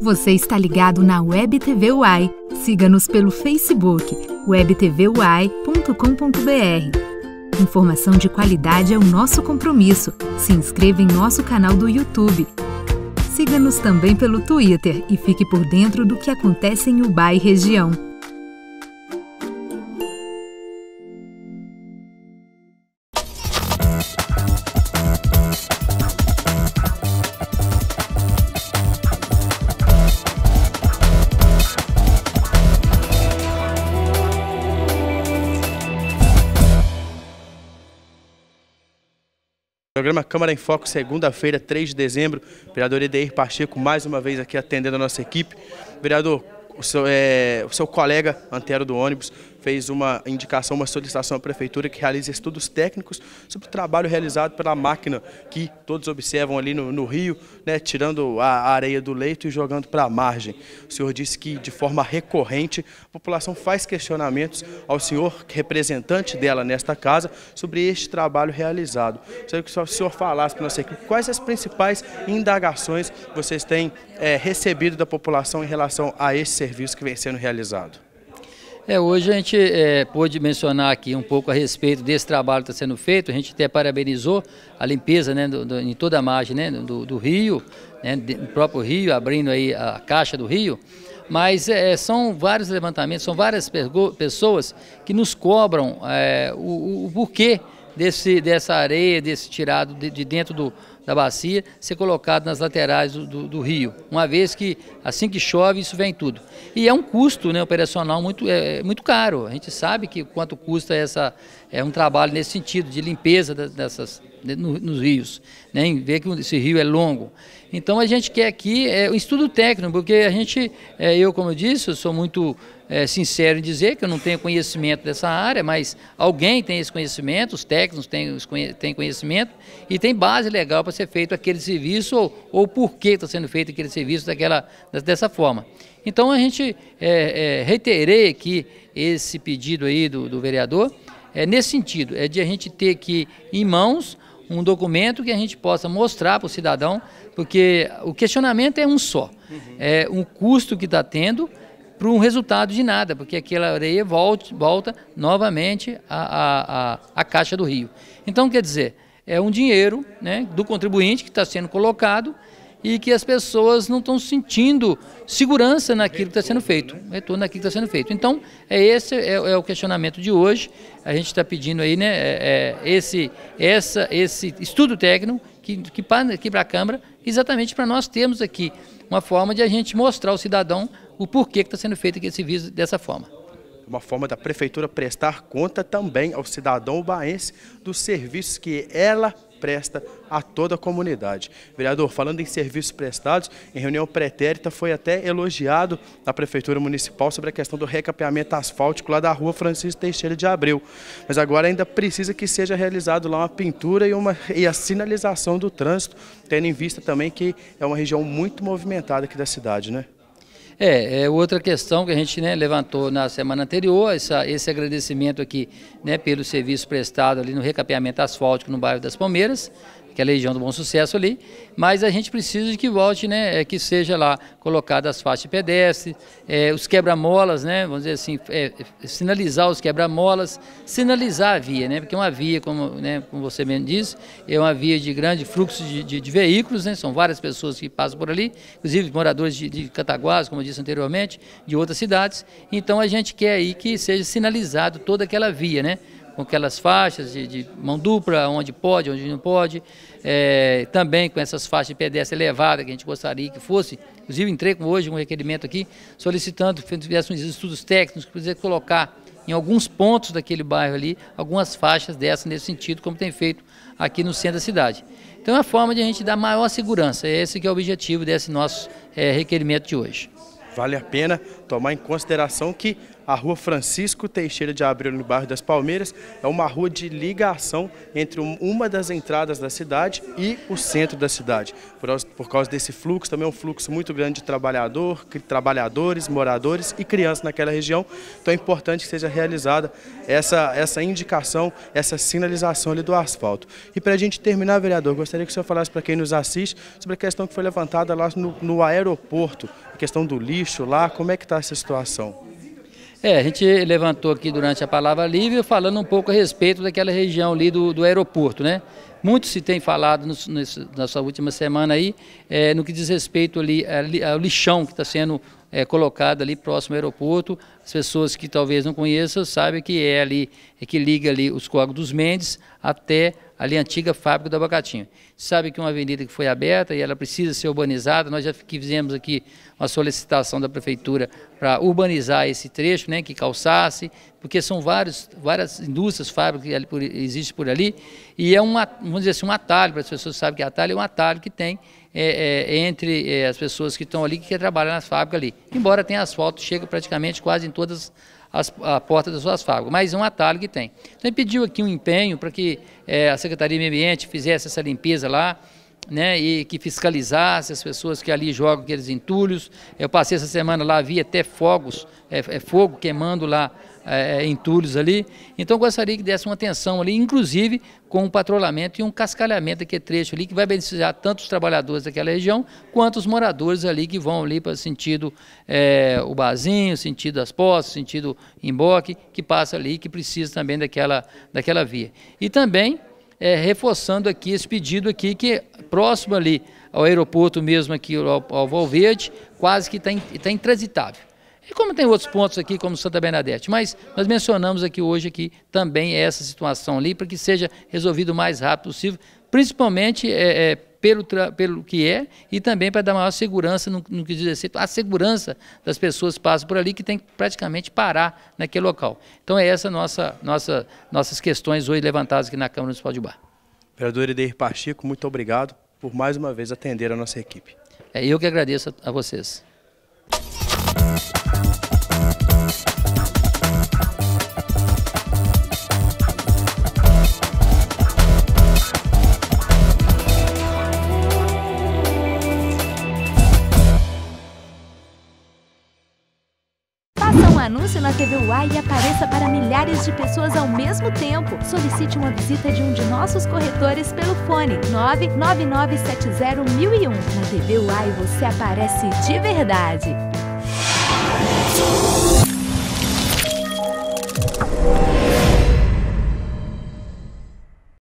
Você está ligado na Web TV Uai. Siga-nos pelo Facebook webtvuai.com.br. Informação de qualidade é o nosso compromisso. Se inscreva em nosso canal do YouTube. Siga-nos também pelo Twitter e fique por dentro do que acontece em Ubai região. Programa Câmara em Foco, segunda-feira, 3 de dezembro. Vereador Edeir Pacheco, mais uma vez aqui atendendo a nossa equipe. Vereador, o seu, é, o seu colega Antero do ônibus fez uma indicação, uma solicitação à Prefeitura que realize estudos técnicos sobre o trabalho realizado pela máquina que todos observam ali no, no rio, né, tirando a areia do leito e jogando para a margem. O senhor disse que de forma recorrente a população faz questionamentos ao senhor, representante dela nesta casa, sobre este trabalho realizado. Gostaria que o senhor falasse para nossa equipe quais as principais indagações vocês têm é, recebido da população em relação a esse serviço que vem sendo realizado. É, hoje a gente é, pôde mencionar aqui um pouco a respeito desse trabalho que está sendo feito. A gente até parabenizou a limpeza né, do, do, em toda a margem né, do, do rio, né, do próprio rio, abrindo aí a caixa do rio. Mas é, são vários levantamentos, são várias pessoas que nos cobram é, o, o porquê desse, dessa areia, desse tirado de, de dentro do, da bacia, ser colocado nas laterais do, do, do, rio, uma vez que assim que chove isso vem tudo. E é um custo né, operacional muito, é, é muito caro, a gente sabe que quanto custa essa, é um trabalho nesse sentido, de limpeza dessas, né, nos rios, né? ver que esse rio é longo. Então a gente quer aqui é, um estudo técnico, porque a gente, é, eu como eu disse, eu sou muito é, sincero em dizer que eu não tenho conhecimento dessa área, mas alguém tem esse conhecimento, os técnicos têm, têm conhecimento e tem base legal para ser feito aquele serviço ou, ou por que está sendo feito aquele serviço daquela, dessa forma. Então a gente é, é, reiterei aqui esse pedido aí do, do vereador é nesse sentido, é de a gente ter que em mãos um documento que a gente possa mostrar para o cidadão, porque o questionamento é um só, é um custo que está tendo para um resultado de nada, porque aquela areia volta, volta novamente à, à caixa do rio. Então, quer dizer, é um dinheiro né, do contribuinte que está sendo colocado e que as pessoas não estão sentindo segurança naquilo que está sendo feito, retorno naquilo que está sendo feito. Então, é esse é, é, o questionamento de hoje. A gente está pedindo aí, né, é, é esse, essa, esse estudo técnico que, que para a Câmara, exatamente para nós termos aqui uma forma de a gente mostrar ao cidadão o porquê que está sendo feito esse serviço dessa forma uma forma da prefeitura prestar conta também ao cidadão baense dos serviços que ela presta a toda a comunidade. Vereador, falando em serviços prestados, em reunião pretérita foi até elogiado na Prefeitura Municipal sobre a questão do recapeamento asfáltico lá da rua Francisco Teixeira de Abreu. Mas agora ainda precisa que seja realizado lá uma pintura e, uma, e a sinalização do trânsito, tendo em vista também que é uma região muito movimentada aqui da cidade, né? É, é outra questão que a gente né, levantou na semana anterior, essa, esse agradecimento aqui né, pelo serviço prestado ali no recapeamento asfáltico no bairro das Palmeiras que é a Legião do Bom Sucesso ali, mas a gente precisa de que volte, né, é, que seja lá colocadas as faixas de pedestre, é, os quebra-molas, né, vamos dizer assim, é, é, sinalizar os quebra-molas, sinalizar a via, né, porque uma via, como, né, como você mesmo disse, é uma via de grande fluxo de, de, de veículos, né, são várias pessoas que passam por ali, inclusive moradores de, de Cataguás, como eu disse anteriormente, de outras cidades, então a gente quer aí que seja sinalizado toda aquela via, né, com aquelas faixas de, de mão dupla, onde pode, onde não pode, é, também com essas faixas de pedestre elevada que a gente gostaria que fosse. Inclusive, entrei com hoje um requerimento aqui solicitando que fizessem uns estudos técnicos, que pudesse colocar em alguns pontos daquele bairro ali, algumas faixas dessas nesse sentido, como tem feito aqui no centro da cidade. Então é a forma de a gente dar maior segurança, é esse que é o objetivo desse nosso é, requerimento de hoje. Vale a pena tomar em consideração que a rua Francisco Teixeira de Abreu, no bairro das Palmeiras, é uma rua de ligação entre uma das entradas da cidade e o centro da cidade. Por causa desse fluxo, também é um fluxo muito grande de trabalhador, trabalhadores, moradores e crianças naquela região, então é importante que seja realizada essa, essa indicação, essa sinalização ali do asfalto. E para a gente terminar, vereador, gostaria que o senhor falasse para quem nos assiste sobre a questão que foi levantada lá no, no aeroporto, a questão do lixo lá, como é que está essa situação? É, a gente levantou aqui durante a palavra livre falando um pouco a respeito daquela região ali do, do aeroporto, né? Muito se tem falado no, nessa última semana aí, é, no que diz respeito ali, ali ao lixão que está sendo é, colocada ali próximo ao aeroporto. As pessoas que talvez não conheçam sabem que é ali, é que liga ali os Córregos dos Mendes até ali a antiga fábrica do Abacatinho. Sabe que uma avenida que foi aberta e ela precisa ser urbanizada, nós já fizemos aqui uma solicitação da prefeitura para urbanizar esse trecho, né, que calçasse, porque são vários, várias indústrias, fábricas que existem por ali, e é um, vamos dizer assim, um atalho, para as pessoas sabem que atalho é um atalho que tem é, é, entre é, as pessoas que estão ali que trabalham nas fábricas ali. Embora tenha asfalto, chega praticamente quase em todas as portas das suas fábricas, mas um atalho que tem. Então ele pediu aqui um empenho para que é, a Secretaria do Meio Ambiente fizesse essa limpeza lá, né, e que fiscalizasse as pessoas que ali jogam aqueles entulhos. Eu passei essa semana lá, vi até fogos, é, é fogo queimando lá é, é entulhos ali. Então gostaria que desse uma atenção ali, inclusive com um patrulhamento e um cascalhamento daquele trecho ali, que vai beneficiar tanto os trabalhadores daquela região, quanto os moradores ali que vão ali para sentido é, o Bazinho, sentido as postas, sentido Emboque, que passa ali, que precisa também daquela, daquela via. E também é, reforçando aqui esse pedido aqui, que próximo ali ao aeroporto mesmo aqui, ao, ao Valverde, quase que está tá intransitável. E como tem outros pontos aqui, como Santa Bernadette, mas nós mencionamos aqui hoje aqui também essa situação ali, para que seja resolvido o mais rápido possível, principalmente é, é, pelo, pelo que é e também para dar maior segurança no, no que diz respeito à segurança das pessoas que passam por ali, que tem que praticamente parar naquele local. Então é essa nossa, nossa nossas questões hoje levantadas aqui na Câmara Municipal de Bar. Vereador Edeir Pacheco, muito obrigado por mais uma vez atender a nossa equipe. É eu que agradeço a, a vocês. anúncio na TV UAI e apareça para milhares de pessoas ao mesmo tempo. Solicite uma visita de um de nossos corretores pelo fone 999701001. Na TV UAI você aparece de verdade.